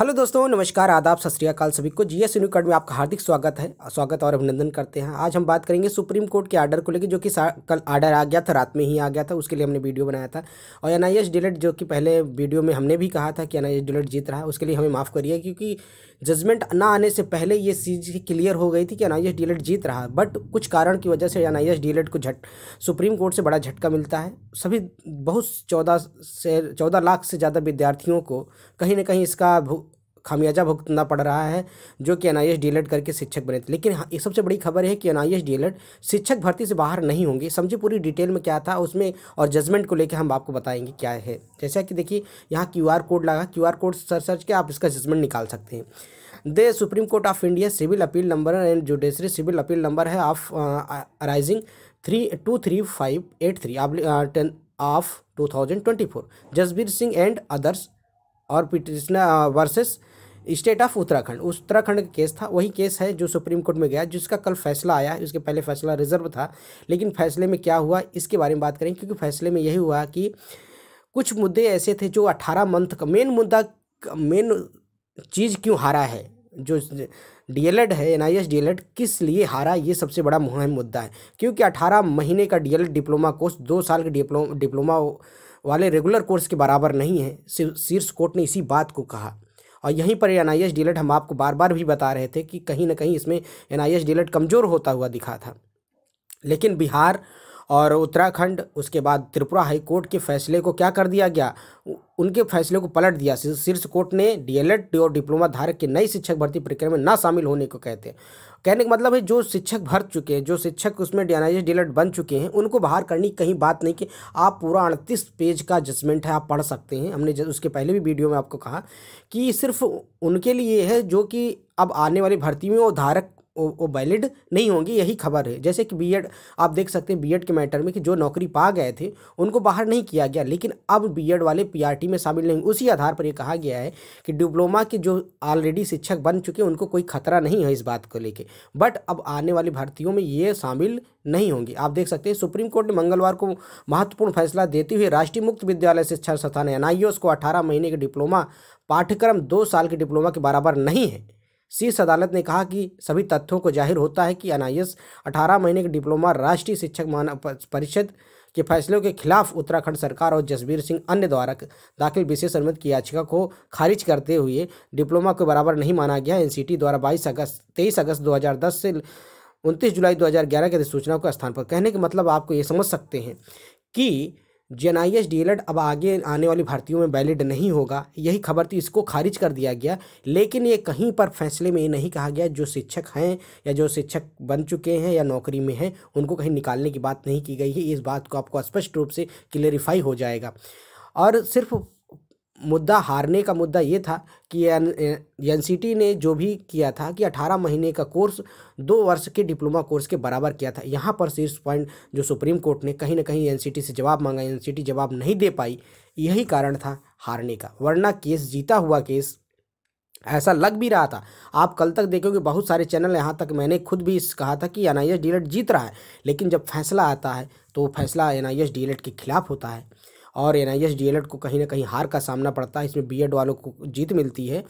hello दोस्तों नमस्कार आदाब सत श्रीकाल सभी को जीएस कार्ड में आपका हार्दिक स्वागत है स्वागत और अभिनंदन करते हैं आज हम बात करेंगे सुप्रीम कोर्ट के आर्डर को लेकर जो कि कल आर्डर आ गया था रात में ही आ गया था उसके लिए हमने वीडियो बनाया था और एनआईएस आई जो कि पहले वीडियो में हमने भी कहा था कि एन आई जीत रहा है उसके लिए हमें माफ़ करिए क्योंकि जजमेंट ना आने से पहले ये चीज़ क्लियर हो गई थी कि अनाइस डी जीत रहा है बट कुछ कारण की वजह से अनाइस डी को झट सुप्रीम कोर्ट से बड़ा झटका मिलता है सभी बहुत चौदह से चौदह लाख से ज़्यादा विद्यार्थियों को कहीं ना कहीं इसका खामियाजा भुगतना पड़ रहा है जो कि एन आई e करके शिक्षक बने थे लेकिन हाँ, ये सबसे बड़ी खबर है कि एन आई e शिक्षक भर्ती से बाहर नहीं होंगे समझिए पूरी डिटेल में क्या था उसमें और जजमेंट को लेकर हम आपको बताएंगे क्या है जैसा कि देखिए यहाँ क्यू कोड लगा क्यू कोड सर्च सर्च के आप इसका जजमेंट निकाल सकते हैं the supreme court of India civil appeal number and judiciary civil appeal number है of arising three two three five eight three of two thousand twenty four Jasbir Singh and others और petitioner versus state of Uttarakhand उस उत्तराखंड का case था वही case है जो supreme court में गया जिसका कल फैसला आया उसके पहले फैसला रिजर्व था लेकिन फैसले में क्या हुआ इसके बारे में बात करें क्योंकि फैसले में यही हुआ कि कुछ मुद्दे ऐसे थे जो अट्ठारह मंथ का मेन मुद्दा मेन चीज़ क्यों हारा है जो डीएलएड है एन आई डीएलएड किस लिए हारा ये सबसे बड़ा मुहिम मुद्दा है क्योंकि अठारह महीने का डीएलएड डिप्लोमा कोर्स दो साल के डिप्लोमा डिप्लोमा वाले रेगुलर कोर्स के बराबर नहीं है शीर्ष कोर्ट ने इसी बात को कहा और यहीं पर एन आई डीलेट हम आपको बार बार भी बता रहे थे कि कहीं ना कहीं इसमें एन आई डीलेट कमज़ोर होता हुआ दिखा था लेकिन बिहार और उत्तराखंड उसके बाद त्रिपुरा हाई कोर्ट के फैसले को क्या कर दिया गया उनके फैसले को पलट दिया शीर्ष कोर्ट ने डीएलएड और डिप्लोमा धारक के नई शिक्षक भर्ती प्रक्रिया में ना शामिल होने को कहते कहने का मतलब है जो शिक्षक भर चुके हैं जो शिक्षक उसमें डी डीएलएड बन चुके हैं उनको बाहर करने की कहीं बात नहीं कि आप पूरा अड़तीस पेज का जजमेंट है आप पढ़ सकते हैं हमने उसके पहले भी वीडियो में आपको कहा कि सिर्फ उनके लिए है जो कि अब आने वाली भर्ती में वो धारक वो वैलिड नहीं होंगी यही खबर है जैसे कि बीएड आप देख सकते हैं बीएड के मैटर में कि जो नौकरी पा गए थे उनको बाहर नहीं किया गया लेकिन अब बीएड वाले पीआरटी में शामिल नहीं उसी आधार पर ये कहा गया है कि डिप्लोमा के जो ऑलरेडी शिक्षक बन चुके हैं उनको कोई खतरा नहीं है इस बात को लेकर बट अब आने वाली भर्तियों में ये शामिल नहीं होंगी आप देख सकते हैं सुप्रीम कोर्ट ने मंगलवार को महत्वपूर्ण फैसला देते हुए राष्ट्रीय मुक्त विद्यालय शिक्षा संस्थान एन को अठारह महीने के डिप्लोमा पाठ्यक्रम दो साल के डिप्लोमा के बराबर नहीं है शीर्ष अदालत ने कहा कि सभी तथ्यों को जाहिर होता है कि एनआईएस 18 महीने के डिप्लोमा राष्ट्रीय शिक्षक मानव परिषद के फैसलों के खिलाफ उत्तराखंड सरकार और जसबीर सिंह अन्य द्वारा दाखिल विशेष अनुमति की याचिका को खारिज करते हुए डिप्लोमा को बराबर नहीं माना गया एनसीटी द्वारा 22 अगस्त तेईस अगस्त 2010 से उनतीस जुलाई 2011 की अधिसूचना को स्थान पर कहने का मतलब आपको ये समझ सकते हैं कि जेन I S D El Ed अब आगे आने वाली भर्तियों में वैलिड नहीं होगा यही खबर थी इसको खारिज कर दिया गया लेकिन ये कहीं पर फैसले में ये नहीं कहा गया जो शिक्षक हैं या जो शिक्षक बन चुके हैं या नौकरी में हैं उनको कहीं निकालने की बात नहीं की गई है इस बात को आपको स्पष्ट रूप से क्लेरिफाई हो जाएगा और सिर्फ मुद्दा हारने का मुद्दा ये था कि एन ने जो भी किया था कि 18 महीने का कोर्स दो वर्ष के डिप्लोमा कोर्स के बराबर किया था यहाँ पर शीर्ष पॉइंट जो सुप्रीम कोर्ट ने कहीं ना कहीं एन से जवाब मांगा एन जवाब नहीं दे पाई यही कारण था हारने का वरना केस जीता हुआ केस ऐसा लग भी रहा था आप कल तक देखोगे बहुत सारे चैनल यहाँ तक मैंने खुद भी इस कहा था कि एन आई जीत रहा है लेकिन जब फैसला आता है तो फैसला एन आई के खिलाफ होता है और एन आई को कहीं ना कहीं हार का सामना पड़ता है इसमें बी वालों को जीत मिलती है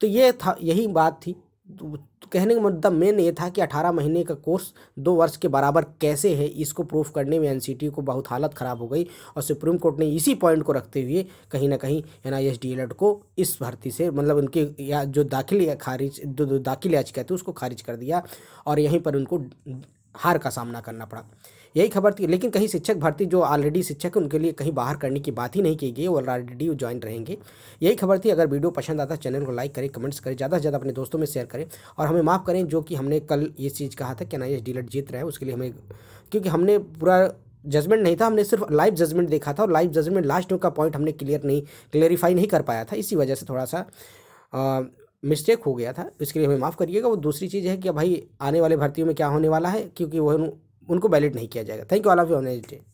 तो ये था यही बात थी तो कहने का मुद्दा मतलब मेन ये था कि 18 महीने का कोर्स दो वर्ष के बराबर कैसे है इसको प्रूफ करने में एनसीटी को बहुत हालत ख़राब हो गई और सुप्रीम कोर्ट ने इसी पॉइंट को रखते हुए कहीं ना कहीं एन आई को इस भर्ती से मतलब उनके या जो दाखिल खारिज जो दाखिल याचिका थी उसको खारिज कर दिया और यहीं पर उनको हार का सामना करना पड़ा यही खबर थी लेकिन कहीं शिक्षक भर्ती जो ऑलरेडी शिक्षक उनके लिए कहीं बाहर करने की बात ही नहीं की गई ऑलरेडी वो ज्वाइन रहेंगे यही खबर थी अगर वीडियो पसंद आता चैनल को लाइक करें कमेंट्स करें ज़्यादा से ज़्यादा अपने दोस्तों में शेयर करें और हमें माफ़ करें जो कि हमने कल ये चीज़ कहा था कि ना ये डीलर जीत रहा है उसके लिए हमें क्योंकि हमने पूरा जजमेंट नहीं था हमने सिर्फ लाइव जजमेंट देखा था और लाइव जजमेंट लास्ट का पॉइंट हमने क्लियर नहीं क्लेरिफाई नहीं कर पाया था इसी वजह से थोड़ा सा मिस्टेक हो गया था इसके लिए हमें माफ़ करिएगा वो दूसरी चीज़ है कि भाई आने वाले भर्तियों में क्या होने वाला है क्योंकि वो उनको वैलिड नहीं किया जाएगा thank you all of you on day